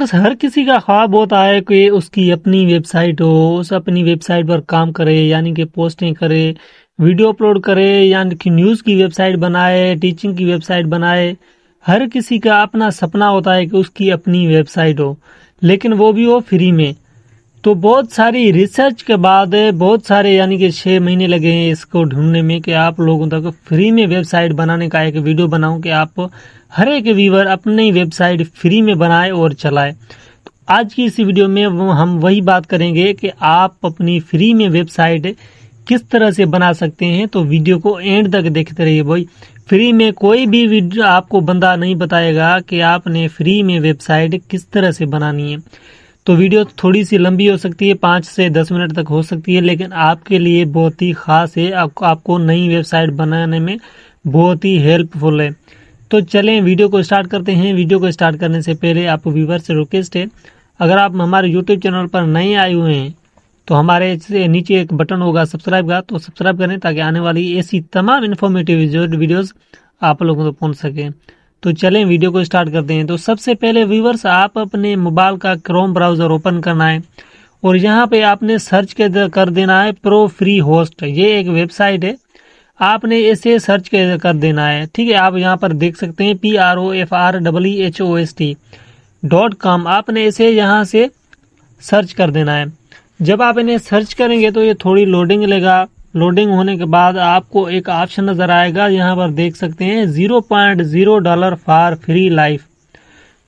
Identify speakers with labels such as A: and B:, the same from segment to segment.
A: हर किसी का ख्वाब होता है कि उसकी अपनी वेबसाइट हो उस अपनी वेबसाइट पर काम करे यानी कि पोस्टिंग करे वीडियो अपलोड करे यानी कि न्यूज़ की वेबसाइट बनाए टीचिंग की वेबसाइट बनाए हर किसी का अपना सपना होता है कि उसकी अपनी वेबसाइट हो लेकिन वो भी हो फ्री में तो बहुत सारी रिसर्च के बाद बहुत सारे यानी कि छः महीने लगे हैं इसको ढूंढने में कि आप लोगों तक फ्री में वेबसाइट बनाने का एक वीडियो बनाऊं कि आप हर एक व्यूवर अपनी वेबसाइट फ्री में बनाए और चलाए तो आज की इस वीडियो में हम वही बात करेंगे कि आप अपनी फ्री में वेबसाइट किस तरह से बना सकते हैं तो वीडियो को एंड तक देखते रहिए भाई फ्री में कोई भी वीडियो आपको बंदा नहीं बताएगा कि आपने फ्री में वेबसाइट किस तरह से बनानी है तो वीडियो थोड़ी सी लंबी हो सकती है पाँच से दस मिनट तक हो सकती है लेकिन आपके लिए बहुत ही ख़ास है आपको आपको नई वेबसाइट बनाने में बहुत ही हेल्पफुल है तो चलें वीडियो को स्टार्ट करते हैं वीडियो को स्टार्ट करने से पहले आपको व्यूवर से रिक्वेस्ट है अगर आप हमारे यूट्यूब चैनल पर नए आए हुए हैं तो हमारे नीचे एक बटन होगा सब्सक्राइब का तो सब्सक्राइब करें ताकि आने वाली ऐसी तमाम इन्फॉर्मेटिव वीडियोज़ आप लोगों तक तो पहुँच सकें तो चलें वीडियो को स्टार्ट करते हैं तो सबसे पहले व्यूवर्स आप अपने मोबाइल का क्रोम ब्राउज़र ओपन करना है और यहाँ पे आपने सर्च कर देना है प्रो फ्री होस्ट ये एक वेबसाइट है आपने इसे सर्च कर देना है ठीक है आप यहाँ पर देख सकते हैं P R O F R W H O S T dot com आपने इसे यहाँ से सर्च कर देना है जब आप इन्हें सर्च करेंगे तो ये थोड़ी लोडिंग लेगा लोडिंग होने के बाद आपको एक ऑप्शन नज़र आएगा यहाँ पर देख सकते हैं zero point zero dollar for free life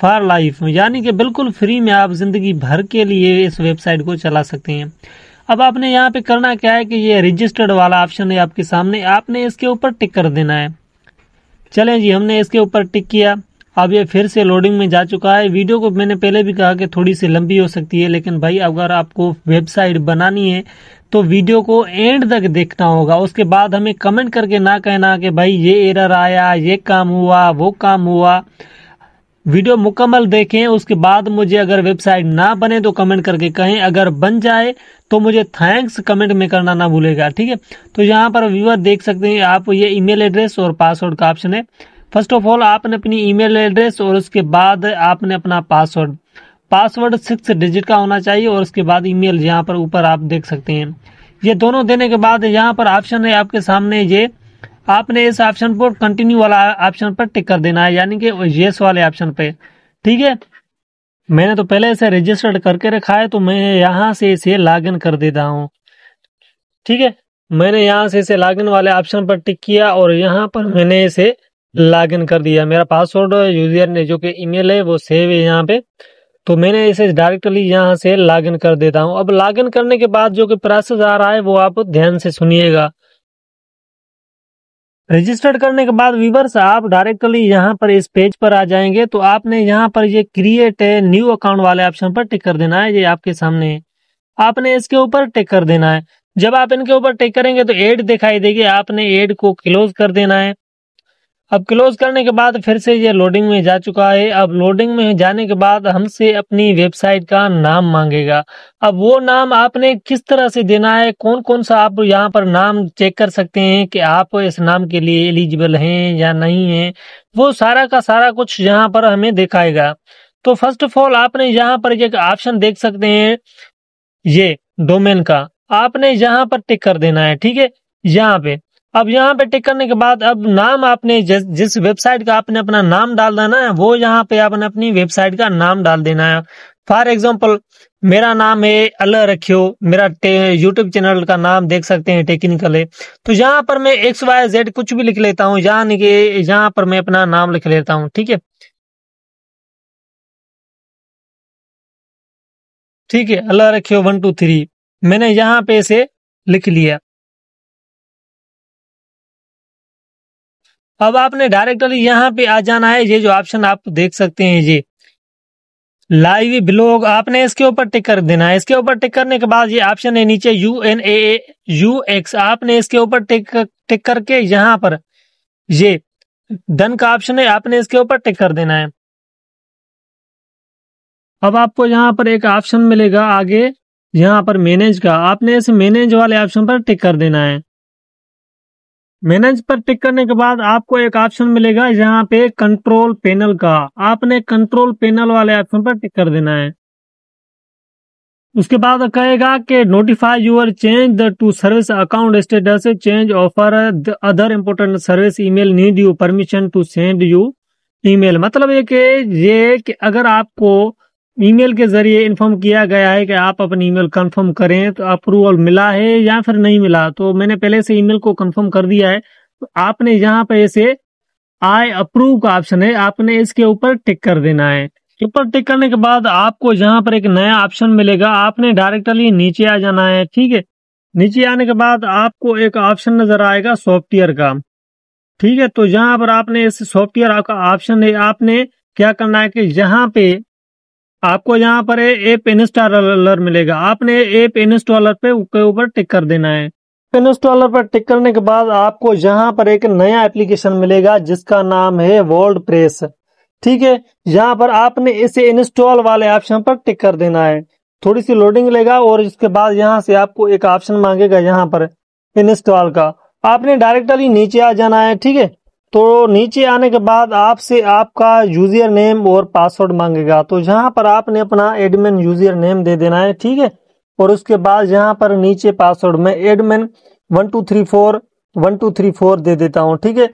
A: for life यानी कि बिल्कुल फ्री में आप ज़िंदगी भर के लिए इस वेबसाइट को चला सकते हैं अब आपने यहाँ पे करना क्या है कि ये रजिस्टर्ड वाला ऑप्शन है आपके सामने आपने इसके ऊपर टिक कर देना है चलें जी हमने इसके ऊपर टिक किया अब ये फिर से लोडिंग में जा चुका है वीडियो को मैंने पहले भी कहा कि थोड़ी सी लंबी हो सकती है लेकिन भाई अगर आपको वेबसाइट बनानी है तो वीडियो को एंड तक देखना होगा उसके बाद हमें कमेंट करके ना कहना कि भाई ये एरर आया ये काम हुआ वो काम हुआ वीडियो मुकम्मल देखें उसके बाद मुझे अगर वेबसाइट ना बने तो कमेंट करके कहें अगर बन जाए तो मुझे थैंक्स कमेंट में करना ना भूलेगा ठीक है तो यहाँ पर व्यूअर देख सकते हैं आप ये ईमेल एड्रेस और पासवर्ड का ऑप्शन है फर्स्ट ऑफ ऑल आपने अपनी ईमेल एड्रेस और उसके बाद आपने अपना पासवर्ड पासवर्ड सिक्स डिजिट का होना चाहिए और उसके बाद ईमेल यहाँ पर ऊपर आप देख सकते हैं ये दोनों देने के बाद यहाँ पर ऑप्शन है आपके सामने ये आपने इस ऑप्शन पर कंटिन्यू वाला ऑप्शन पर टिक कर देना है यानी कि येस वाले ऑप्शन पे ठीक है मैंने तो पहले इसे रजिस्टर्ड करके रखा है तो मैं यहाँ से इसे इन कर देता हूँ ठीक है मैंने यहाँ से इसे इन वाले ऑप्शन पर टिक किया और यहाँ पर मैंने इसे लॉगिन कर दिया मेरा पासवर्ड यूजर ने जो कि ईमेल है वो सेव है यहाँ पे तो मैंने इसे डायरेक्टली यहाँ से लॉगिन कर देता हूँ अब लॉगिन करने के बाद जो कि प्रोसेस आ रहा है वो आप ध्यान से सुनिएगा रजिस्टर्ड करने के बाद वीवर्स आप डायरेक्टली यहाँ पर इस पेज पर आ जाएंगे तो आपने यहाँ पर ये क्रिएट न्यू अकाउंट वाले ऑप्शन पर टिक कर देना है ये आपके सामने आपने इसके ऊपर टिक कर देना है जब आप इनके ऊपर टिक करेंगे तो एड दिखाई देगी आपने एड को क्लोज कर देना है अब क्लोज करने के बाद फिर से ये लोडिंग में जा चुका है अब लोडिंग में जाने के बाद हमसे अपनी वेबसाइट का नाम मांगेगा अब वो नाम आपने किस तरह से देना है कौन कौन सा आप यहाँ पर नाम चेक कर सकते हैं कि आप इस नाम के लिए एलिजिबल हैं या नहीं है वो सारा का सारा कुछ यहाँ पर हमें दिखाएगा तो फर्स्ट ऑफ ऑल आपने यहाँ पर एक ऑप्शन देख सकते हैं ये डोमेन का आपने यहाँ पर टिक कर देना है ठीक है यहाँ पे अब यहाँ पे टिक करने के बाद अब नाम आपने जिस जिस वेबसाइट का आपने अपना नाम डाल देना है वो यहाँ पे आपने अपनी वेबसाइट का नाम डाल देना है फॉर एग्जाम्पल मेरा नाम है अल रखियो मेरा यूट्यूब चैनल का नाम देख सकते हैं टेक्निकल है तो यहाँ पर मैं एक्स वाई जेड कुछ भी लिख लेता हूँ यानी कि यहाँ पर मैं अपना नाम लिख लेता हूँ ठीक है ठीक है अल्लाह रखियो वन टू थ्री मैंने यहाँ पे इसे लिख लिया अब आपने डायरेक्टली यहाँ पे आ जाना है ये जो ऑप्शन आप देख सकते हैं ये लाइव ब्लॉग आपने इसके ऊपर टिक कर देना है इसके ऊपर टिक करने के बाद ये ऑप्शन है नीचे U N A U X आपने इसके ऊपर टिक टिक करके यहाँ पर ये डन का ऑप्शन है आपने इसके ऊपर टिक कर देना है अब आपको यहाँ पर एक ऑप्शन मिलेगा आगे यहाँ पर मैनेज का आपने इस मैनेज वाले ऑप्शन पर टिक कर देना है मैनेज पर टिक करने के बाद आपको एक ऑप्शन मिलेगा यहाँ पे कंट्रोल पैनल का आपने कंट्रोल पैनल वाले ऑप्शन पर टिक कर देना है उसके बाद कहेगा कि notify your change the to service account status change offer the other important service email need you permission to send you email मतलब ये कि ये कि अगर आपको ईमेल के जरिए इन्फॉर्म किया गया है कि आप अपनी ईमेल कंफर्म करें तो अप्रूवल मिला है या फिर नहीं मिला तो मैंने पहले से ईमेल को कंफर्म कर दिया है तो आपने यहाँ पे ऐसे आई अप्रूव का ऑप्शन है आपने इसके ऊपर टिक कर देना है ऊपर टिक करने के बाद आपको यहाँ पर एक नया ऑप्शन मिलेगा आपने डायरेक्टली नीचे आ जाना है ठीक है नीचे आने के बाद आपको एक ऑप्शन नजर आएगा सॉफ्टवेयर का ठीक है तो यहाँ पर आपने इस सॉफ्टवेयर का ऑप्शन है आपने क्या करना है कि यहाँ पे आपको यहाँ पर ए पेन इंस्टॉलर मिलेगा आपने ए पेन इंस्टॉलर पे के ऊपर टिक कर देना है पेन इंस्टॉलर पर टिक करने के बाद आपको यहाँ पर एक नया एप्लीकेशन मिलेगा जिसका नाम है वर्ल्ड प्रेस ठीक है यहाँ पर आपने इसे इंस्टॉल वाले ऑप्शन पर टिक कर देना है थोड़ी सी लोडिंग लेगा और इसके बाद यहाँ से आपको एक ऑप्शन मांगेगा यहाँ पर इंस्टॉल का आपने डायरेक्टली नीचे आ जाना है ठीक है तो नीचे आने के बाद आपसे आपका यूज़र नेम और पासवर्ड मांगेगा तो जहां पर आपने अपना एडमिन यूज़र नेम दे देना है ठीक है और उसके बाद यहाँ पर नीचे पासवर्ड में admin one two three four one two three four दे देता हूँ ठीक है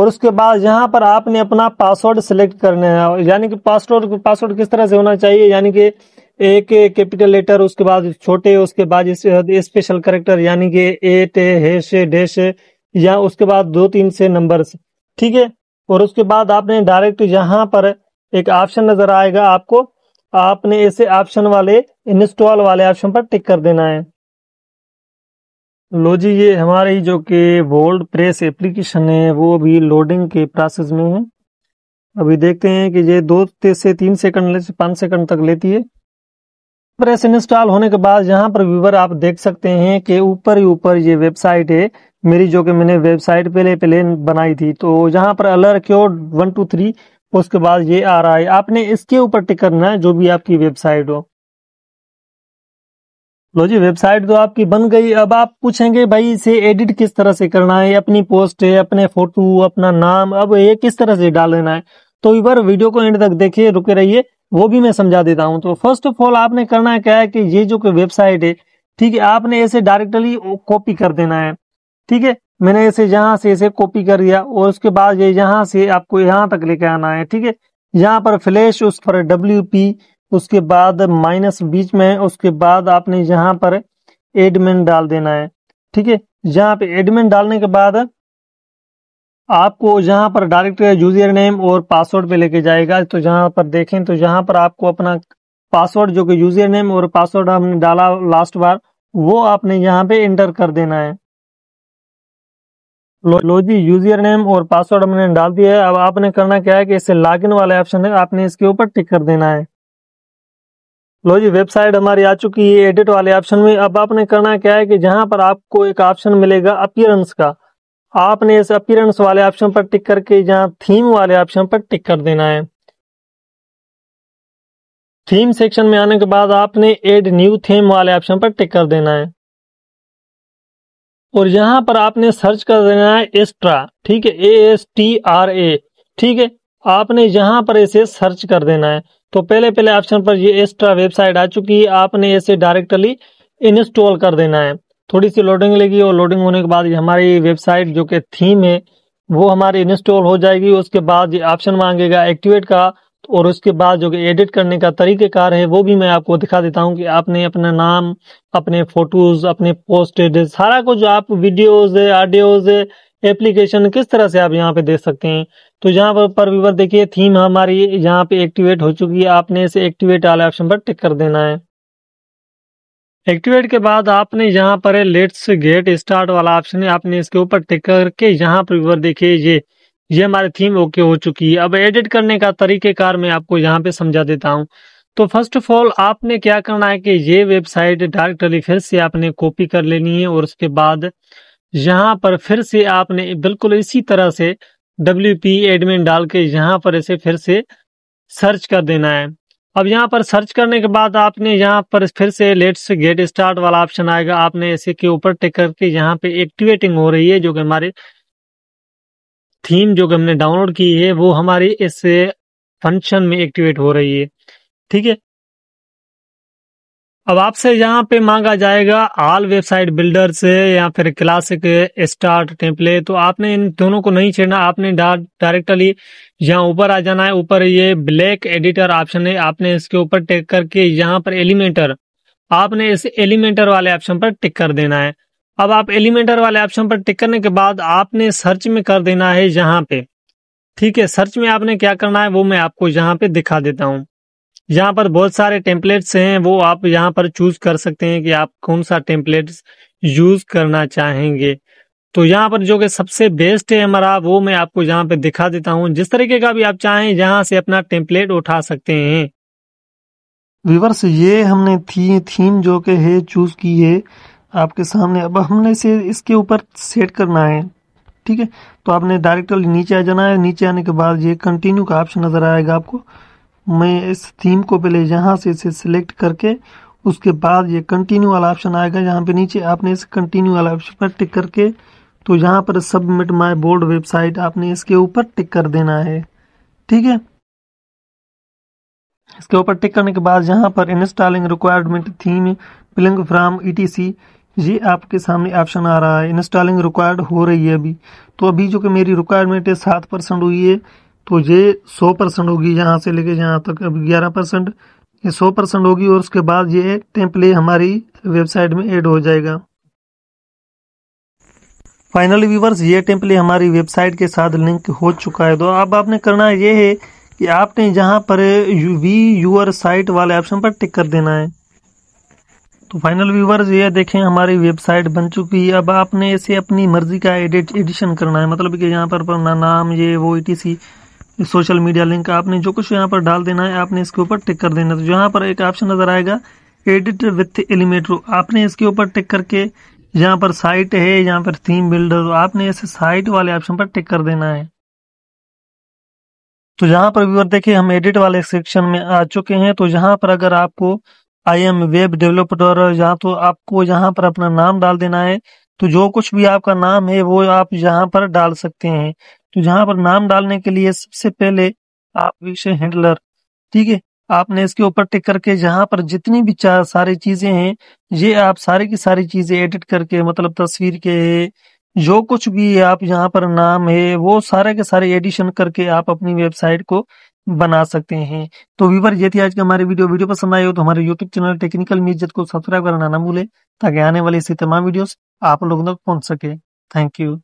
A: और उसके बाद यहाँ पर आपने अपना पासवर्ड सिलेक्ट करना है यानी कि पासवर्ड पासवर्ड किस तरह से होना चाहिए यानी कि एक कैपिटल लेटर उसके बाद छोटे उसके बाद स्पेशल करेक्टर यानी कि एट हैश डैश या उसके बाद दो तीन से नंबर्स ठीक है और उसके बाद आपने डायरेक्ट यहाँ पर एक ऑप्शन नजर आएगा आपको आपने ऐसे ऑप्शन वाले इंस्टॉल वाले ऑप्शन पर टिक कर देना है लो जी ये हमारी जो कि वोल्ड प्रेस एप्लीकेशन है वो अभी लोडिंग के प्रोसेस में है अभी देखते हैं कि ये दो से तीन सेकंड से पांच सेकंड तक लेती है प्रेस इंस्टॉल होने के बाद यहाँ पर व्यूवर आप देख सकते हैं कि ऊपर ही ऊपर ये वेबसाइट है मेरी जो कि मैंने वेबसाइट पे पहले बनाई थी तो यहाँ पर अलर क्योर वन टू थ्री उसके बाद ये आ रहा है आपने इसके ऊपर टिक करना है जो भी आपकी वेबसाइट हो लो जी वेबसाइट तो आपकी बन गई अब आप पूछेंगे भाई इसे एडिट किस तरह से करना है अपनी पोस्ट है अपने फोटो अपना नाम अब ये किस तरह से डाल देना है तो एक बार वीडियो को एंड तक देखिए रुके रहिए वो भी मैं समझा देता हूँ तो फर्स्ट ऑफ ऑल आपने करना है क्या है कि ये जो वेबसाइट है ठीक है आपने ऐसे डायरेक्टली कॉपी कर देना है ठीक है मैंने इसे जहां से इसे कॉपी कर दिया और उसके बाद ये यहाँ से आपको यहाँ तक लेके आना है ठीक है यहाँ पर फ्लैश उस पर डब्ल्यू पी उसके बाद माइनस बीच में उसके बाद आपने यहाँ पर एडमिन डाल देना है ठीक है यहाँ पे एडमिन डालने के बाद आपको यहाँ पर डायरेक्ट यूजर नेम और पासवर्ड पे लेके जाएगा तो यहाँ पर देखें तो यहाँ पर आपको अपना पासवर्ड जो कि यूजर नेम और पासवर्ड हमने डाला लास्ट बार वो आपने यहाँ पे एंटर कर देना है लोजी यूजर नेम और पासवर्ड हमने डाल दिया है अब आपने करना क्या है कि इसे लॉगिन वाला ऑप्शन है आपने इसके ऊपर टिक कर देना है लो जी वेबसाइट हमारी आ चुकी है एडिट वाले ऑप्शन में अब आपने करना क्या है कि जहां पर आपको एक ऑप्शन मिलेगा अपियरेंस का आपने इस अपियरेंस वाले ऑप्शन पर टिक करके जहाँ थीम वाले ऑप्शन पर टिक कर देना है थीम सेक्शन में आने के बाद आपने एड न्यू थीम वाले ऑप्शन पर टिक कर देना है और यहाँ पर आपने सर्च कर देना है एस्ट्रा ठीक है A S T R A ठीक है आपने यहाँ पर इसे सर्च कर देना है तो पहले पहले ऑप्शन पर ये एस्ट्रा वेबसाइट आ चुकी है आपने इसे डायरेक्टली इंस्टॉल कर देना है थोड़ी सी लोडिंग लेगी और लोडिंग होने के बाद ये हमारी वेबसाइट जो कि थीम है वो हमारी इंस्टॉल हो जाएगी उसके बाद ये ऑप्शन मांगेगा एक्टिवेट का और उसके बाद जो एडिट करने का तरीक़ेकार है वो भी मैं आपको दिखा देता हूँ कि आपने अपना नाम अपने फ़ोटोज़ अपने पोस्टेड सारा कुछ आप वीडियोज़ ऑडियोज़ एप्लीकेशन किस तरह से आप यहाँ पे देख सकते हैं तो यहाँ पर, पर व्यूवर देखिए थीम हमारी यहाँ पे एक्टिवेट हो चुकी है आपने इसे एक्टिवेट वाले ऑप्शन पर टिक कर देना है एक्टिवेट के बाद आपने यहाँ पर लेट्स गेट स्टार्ट वाला ऑप्शन है आपने इसके ऊपर टिक करके यहाँ पर विवर देखिए ये ये हमारी थीम ओके हो चुकी है अब एडिट करने का तरीकेकार मैं आपको यहाँ पे समझा देता हूँ तो फर्स्ट ऑफ ऑल आपने क्या करना है कि ये वेबसाइट डायरेक्टली फिर से आपने कॉपी कर लेनी है और उसके बाद यहाँ पर फिर से आपने बिल्कुल इसी तरह से डब्ल्यू पी एडमिन डाल के यहाँ पर इसे फिर से सर्च कर देना है अब यहाँ पर सर्च करने के बाद आपने यहाँ पर फिर से लेट्स गेट स्टार्ट वाला ऑप्शन आएगा आपने इसे के ऊपर टिक करके यहाँ पे एक्टिवेटिंग हो रही है जो कि हमारे थीम जो हमने डाउनलोड की है वो हमारी इस फंक्शन में एक्टिवेट हो रही है ठीक है अब आपसे यहाँ पे मांगा जाएगा आल वेबसाइट बिल्डर से या फिर क्लासिक स्टार्ट टेम्पले तो आपने इन दोनों को नहीं छेड़ना आपने डायरेक्टली यहाँ ऊपर आ जाना है ऊपर ये ब्लैक एडिटर ऑप्शन है आपने इसके ऊपर टिक करके यहाँ पर एलिमेंटर आपने इस एलिमेंटर वाले ऑप्शन पर टिक कर देना है अब आप एलिमेंटर वाले ऑप्शन पर टिक करने के बाद आपने सर्च में कर देना है यहाँ पे ठीक है सर्च में आपने क्या करना है वो मैं आपको यहाँ पे दिखा देता हूँ यहाँ पर बहुत सारे टेम्पलेट्स हैं वो आप यहाँ पर चूज कर सकते हैं कि आप कौन सा टेम्पलेट्स यूज करना चाहेंगे तो यहाँ पर जो कि सबसे बेस्ट है हमारा वो मैं आपको यहाँ पे दिखा देता हूँ जिस तरीके का भी आप चाहें यहाँ से अपना टेम्पलेट उठा सकते हैं विवर्स ये हमने थी थीम जो के है चूज की है आपके सामने अब हमने इसे इसके ऊपर सेट करना है ठीक है तो आपने डायरेक्टली नीचे आ जाना है नीचे आने के बाद ये कंटिन्यू का ऑप्शन नज़र आएगा आपको मैं इस थीम को पहले यहाँ से इसे सिलेक्ट करके उसके बाद ये कंटिन्यू वाला ऑप्शन आएगा यहाँ पे नीचे आपने इस कंटिन्यू वाला ऑप्शन पर टिक करके तो यहाँ पर सबमिट माय बोर्ड वेबसाइट आपने इसके ऊपर टिक कर देना है ठीक है इसके ऊपर टिक करने के बाद यहाँ पर installing requirement theme billing from ई ये आपके सामने ऑप्शन आ रहा है इंस्टॉलिंग रिक्वायर्ड हो रही है अभी तो अभी जो कि मेरी रिक्वायरमेंट है सात परसेंट हुई है तो ये सौ परसेंट होगी यहाँ से लेके यहाँ तक अब ग्यारह परसेंट ये सौ परसेंट होगी और उसके बाद ये टेम्पले हमारी वेबसाइट में एड हो जाएगा फाइनल व्यूवर्स ये टेम्पले हमारी वेबसाइट के साथ लिंक हो चुका है तो अब आपने करना ये है कि आपने जहाँ पर वी यूर साइट वाले ऑप्शन पर टिक कर देना है तो फाइनल व्यूवर्स ये देखें हमारी वेबसाइट बन चुकी है अब आपने इसे अपनी मर्जी का एडिट एडिशन करना है मतलब कि यहाँ पर, अपना नाम ये वो ई सोशल मीडिया लिंक आपने जो कुछ यहाँ पर डाल देना है आपने इसके ऊपर टिक कर देना है तो यहाँ पर एक ऑप्शन नज़र आएगा एडिट विथ एलिमेटर आपने इसके ऊपर टिक करके यहाँ पर साइट है यहाँ पर थीम बिल्डर तो आपने इसे साइट वाले ऑप्शन पर टिक कर देना है तो यहाँ पर व्यूअर देखिए हम एडिट वाले सेक्शन में आ चुके हैं तो यहाँ पर अगर आपको आई एम वेब डेवलपर यहाँ तो आपको यहाँ पर अपना नाम डाल देना है तो जो कुछ भी आपका नाम है वो आप यहाँ पर डाल सकते हैं तो यहाँ पर नाम डालने के लिए सबसे पहले आप विषय हैंडलर ठीक है आपने इसके ऊपर टिक करके जहाँ पर जितनी भी चार सारी चीजें हैं ये आप सारी की सारी चीजें एडिट करके मतलब तस्वीर के जो कुछ भी आप यहाँ पर नाम है वो सारे के सारे एडिशन करके आप अपनी वेबसाइट को बना सकते हैं तो वीवर ये आज का हमारे वीडियो वीडियो पसंद आए हो तो हमारे यूट्यूब चैनल टेक्निकल मीजत को सब्सक्राइब करना ना भूले ताकि आने वाले इसी तमाम वीडियोस आप लोगों तक पहुंच सके थैंक यू